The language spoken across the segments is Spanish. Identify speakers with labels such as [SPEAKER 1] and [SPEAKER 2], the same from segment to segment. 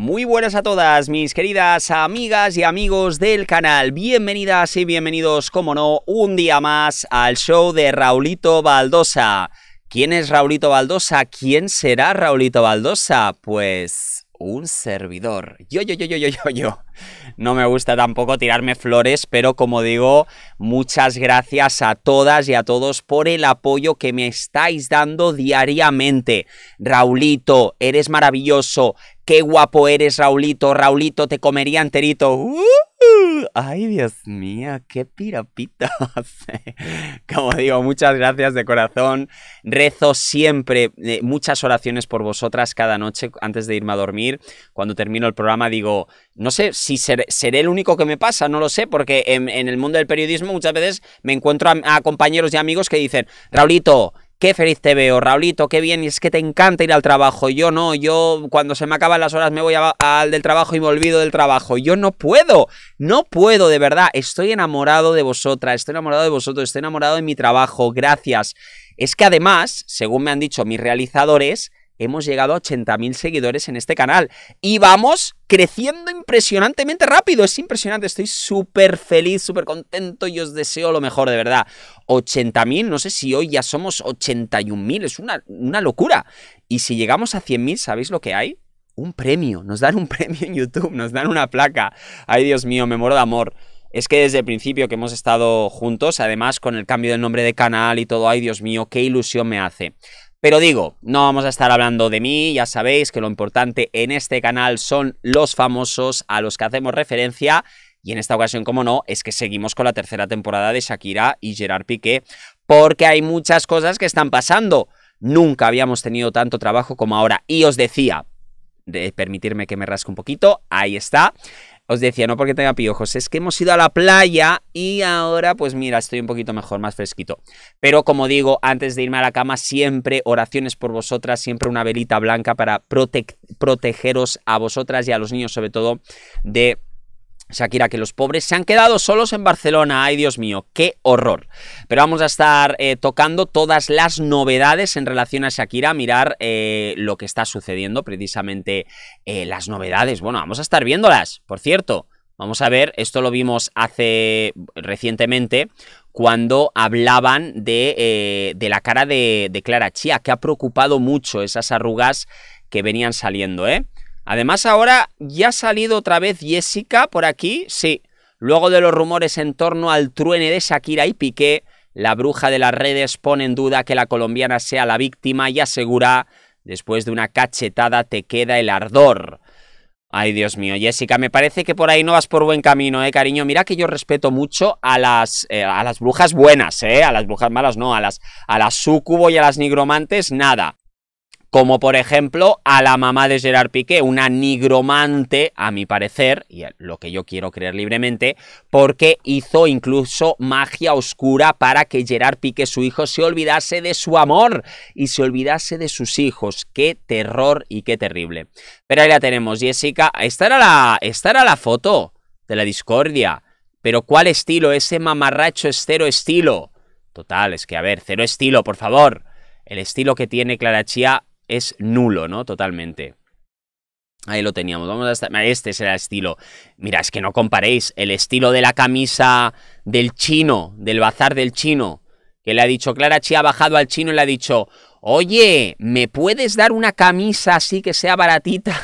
[SPEAKER 1] Muy buenas a todas mis queridas amigas y amigos del canal, bienvenidas y bienvenidos, como no, un día más al show de Raulito Baldosa. ¿Quién es Raulito Baldosa? ¿Quién será Raulito Baldosa? Pues un servidor. Yo, yo, yo, yo, yo, yo, yo. No me gusta tampoco tirarme flores, pero como digo, muchas gracias a todas y a todos por el apoyo que me estáis dando diariamente. Raulito, eres maravilloso. Qué guapo eres, Raulito. Raulito, te comería enterito. ¡Uh! Ay, Dios mío, qué pirapitas. Como digo, muchas gracias de corazón. Rezo siempre eh, muchas oraciones por vosotras cada noche antes de irme a dormir. Cuando termino el programa digo, no sé si seré el único que me pasa, no lo sé, porque en, el mundo del periodismo muchas veces me encuentro a compañeros y amigos que dicen, Raulito, qué feliz te veo, Raulito, qué bien, y es que te encanta ir al trabajo. Yo no, yo cuando se me acaban las horas me voy al del trabajo y me olvido del trabajo. Yo no puedo, no puedo, de verdad. Estoy enamorado de vosotras, estoy enamorado de vosotros, estoy enamorado de mi trabajo, gracias. Es que además, según me han dicho mis realizadores, hemos llegado a 80.000 seguidores en este canal y vamos creciendo impresionantemente rápido. Es impresionante, estoy súper feliz, súper contento y os deseo lo mejor, de verdad. 80.000, no sé si hoy ya somos 81.000, es una, una locura. Y si llegamos a 100.000, ¿sabéis lo que hay? Un premio, nos dan un premio en YouTube, nos dan una placa. Ay, Dios mío, me muero de amor es que desde el principio que hemos estado juntos, además con el cambio del nombre de canal y todo, ay Dios mío, qué ilusión me hace. Pero digo, no vamos a estar hablando de mí, ya sabéis que lo importante en este canal son los famosos a los que hacemos referencia. Y en esta ocasión, como no, es que seguimos con la tercera temporada de Shakira y Gerard Piqué, porque hay muchas cosas que están pasando. Nunca habíamos tenido tanto trabajo como ahora. Y os decía, de permitirme que me rasque un poquito, ahí está os decía, no porque tenga piojos, es que hemos ido a la playa y ahora, pues mira, estoy un poquito mejor, más fresquito. Pero como digo, antes de irme a la cama, siempre oraciones por vosotras, siempre una velita blanca para protegeros a vosotras y a los niños, sobre todo, de Shakira, que los pobres se han quedado solos en Barcelona. Ay, Dios mío, qué horror. Pero vamos a estar eh, tocando todas las novedades en relación a Shakira, mirar eh, lo que está sucediendo, precisamente eh, las novedades. Bueno, vamos a estar viéndolas, por cierto. Vamos a ver, esto lo vimos hace recientemente, cuando hablaban de, la cara de, de Clara Chía, que ha preocupado mucho esas arrugas que venían saliendo, ¿eh? Además, ahora ya ha salido otra vez Jessica por aquí, sí. Luego de los rumores en torno al truene de Shakira y Piqué, la bruja de las redes pone en duda que la colombiana sea la víctima y asegura, después de una cachetada te queda el ardor. Ay, Dios mío, Jessica, me parece que por ahí no vas por buen camino, eh, cariño. Mira que yo respeto mucho a las, eh, a las brujas buenas, eh, a las brujas malas no, a las, a las sucubo y a las nigromantes, nada como por ejemplo a la mamá de Gerard Piqué, una nigromante, a mi parecer, y lo que yo quiero creer libremente, porque hizo incluso magia oscura para que Gerard Piqué, su hijo, se olvidase de su amor y se olvidase de sus hijos. Qué terror y qué terrible. Pero ahí la tenemos, Jessica. Esta era la, la foto de la discordia. Pero ¿cuál estilo? Ese mamarracho es cero estilo. Total, es que a ver, cero estilo, por favor. El estilo que tiene Clara Chía es nulo, ¿no? Totalmente. Ahí lo teníamos. Vamos a estar... Este es el estilo. Mira, es que no comparéis el estilo de la camisa del chino, del bazar del chino, que le ha dicho, Clara Chi ha bajado al chino y le ha dicho, oye, ¿me puedes dar una camisa así que sea baratita?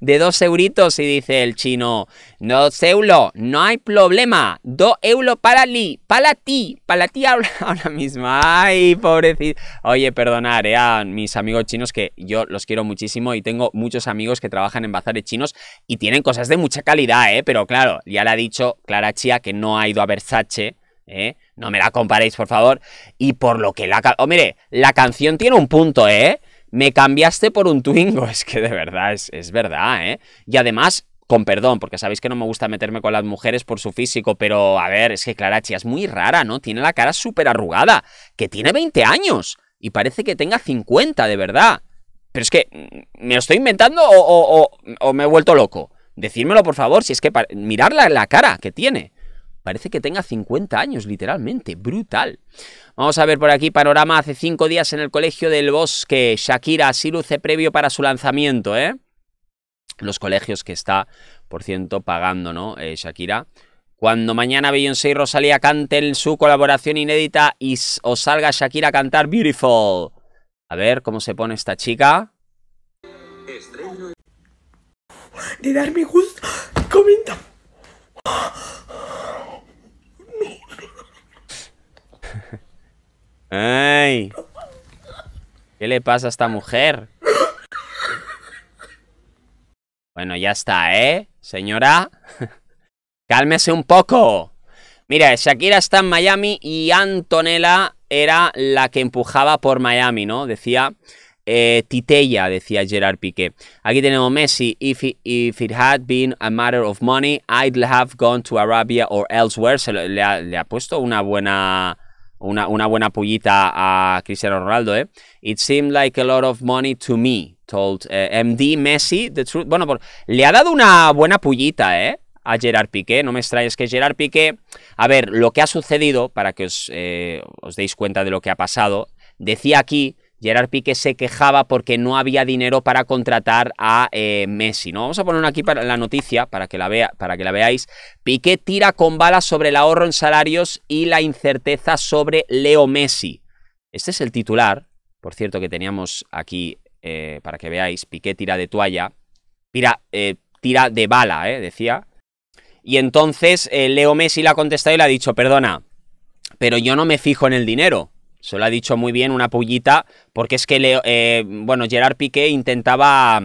[SPEAKER 1] de dos euritos y dice el chino, no euros, no hay problema, dos euros para li, para ti, para ti ahora mismo, ay, pobrecito. Oye, perdonaré eh, a mis amigos chinos que yo los quiero muchísimo y tengo muchos amigos que trabajan en bazares chinos y tienen cosas de mucha calidad, ¿eh? Pero claro, ya le ha dicho Clara Chia que no ha ido a Versace, ¿eh? No me la comparéis, por favor. Y por lo que la... Oh, mire, la canción tiene un punto, ¿eh? me cambiaste por un Twingo. Es que de verdad, es, es verdad, ¿eh? Y además, con perdón, porque sabéis que no me gusta meterme con las mujeres por su físico, pero a ver, es que Clarachi es muy rara, ¿no? Tiene la cara súper arrugada, que tiene 20 años y parece que tenga 50, de verdad. Pero es que, ¿me lo estoy inventando o, o, me he vuelto loco? Decírmelo, por favor, si es que mirar la cara que tiene. Parece que tenga 50 años, literalmente. Brutal. Vamos a ver por aquí panorama hace 5 días en el Colegio del Bosque. Shakira así luce previo para su lanzamiento, ¿eh? Los colegios que está, por cierto, pagando, ¿no? Eh, Shakira. Cuando mañana Beyoncé y Rosalía canten su colaboración inédita y os salga Shakira a cantar Beautiful. A ver cómo se pone esta chica. De darme gusto. Comenta. ¿Qué le pasa a esta mujer? Bueno, ya está, ¿eh? Señora. Cálmese un poco. Mira, Shakira está en Miami y Antonella era la que empujaba por Miami, ¿no? Decía eh, Titella, decía Gerard Piqué. Aquí tenemos Messi. If it, had been a matter of money, I'd have gone to Arabia or elsewhere. Se le ha puesto una buena una, buena pullita a Cristiano Ronaldo, ¿eh? It seemed like a lot of money to me, told eh, MD Messi the Bueno, le ha dado una buena pullita, ¿eh? A Gerard Piqué, no me extrañes que Gerard Piqué, a ver, lo que ha sucedido, para que os, eh, os deis cuenta de lo que ha pasado, decía aquí Gerard Piqué se quejaba porque no había dinero para contratar a eh, Messi. ¿no? Vamos a poner aquí para la noticia para que la, para que la veáis. Piqué tira con balas sobre el ahorro en salarios y la incerteza sobre Leo Messi. Este es el titular, por cierto, que teníamos aquí eh, para que veáis. Piqué tira de toalla. Tira, eh, tira de bala, decía. Y entonces Leo Messi le ha contestado y le ha dicho, perdona, pero yo no me fijo en el dinero se lo ha dicho muy bien, una pullita, porque es que, eh, bueno, Gerard Piqué intentaba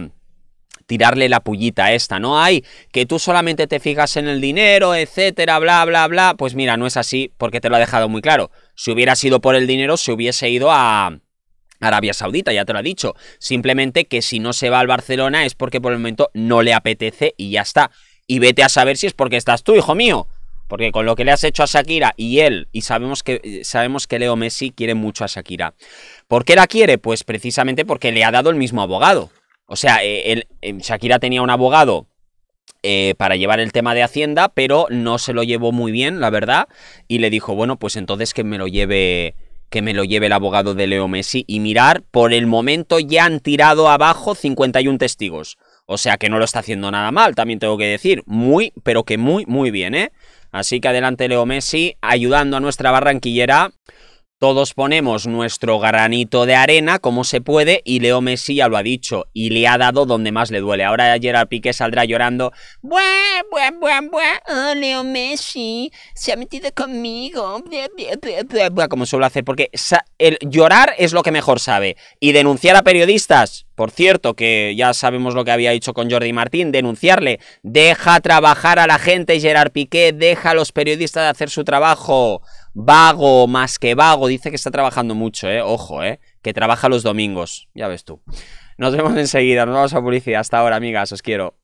[SPEAKER 1] tirarle la pullita esta, ¿no? hay que tú solamente te fijas en el dinero, etcétera, bla, bla, bla. Pues mira, no es así, porque te lo ha dejado muy claro. Si hubiera sido por el dinero, se hubiese ido a, Arabia Saudita, ya te lo ha dicho. Simplemente que si no se va al Barcelona es porque por el momento no le apetece y ya está. Y vete a saber si es porque estás tú, hijo mío. Porque con lo que le has hecho a Shakira y él, y sabemos que, eh, sabemos que Leo Messi quiere mucho a Shakira. ¿Por qué la quiere? Pues precisamente porque le ha dado el mismo abogado. O sea, eh, eh, Shakira tenía un abogado para llevar el tema de Hacienda, pero no se lo llevó muy bien, la verdad, y le dijo, bueno, pues entonces que me lo lleve que me lo lleve el abogado de Leo Messi y mirar, por el momento ya han tirado abajo 51 testigos. O sea que no lo está haciendo nada mal, también tengo que decir, muy pero que muy muy bien, ¿eh? Así que adelante Leo Messi, ayudando a nuestra barranquillera todos ponemos nuestro granito de arena como se puede y Leo Messi ya lo ha dicho y le ha dado donde más le duele. Ahora Gerard Piqué saldrá llorando. Buah, buen buen, buah. Oh, Leo Messi se ha metido conmigo. Buah, buah, buah, como suelo hacer, porque el llorar es lo que mejor sabe. Y denunciar a periodistas, por cierto, que ya sabemos lo que había dicho con Jordi Martín, denunciarle. Deja trabajar a la gente, Gerard Piqué, deja a los periodistas de hacer su trabajo. Vago, más que vago, dice que está trabajando mucho, ¿eh? Ojo, ¿eh? Que trabaja los domingos, ya ves tú. Nos vemos enseguida, nos vamos a publicidad. Hasta ahora, amigas, os quiero.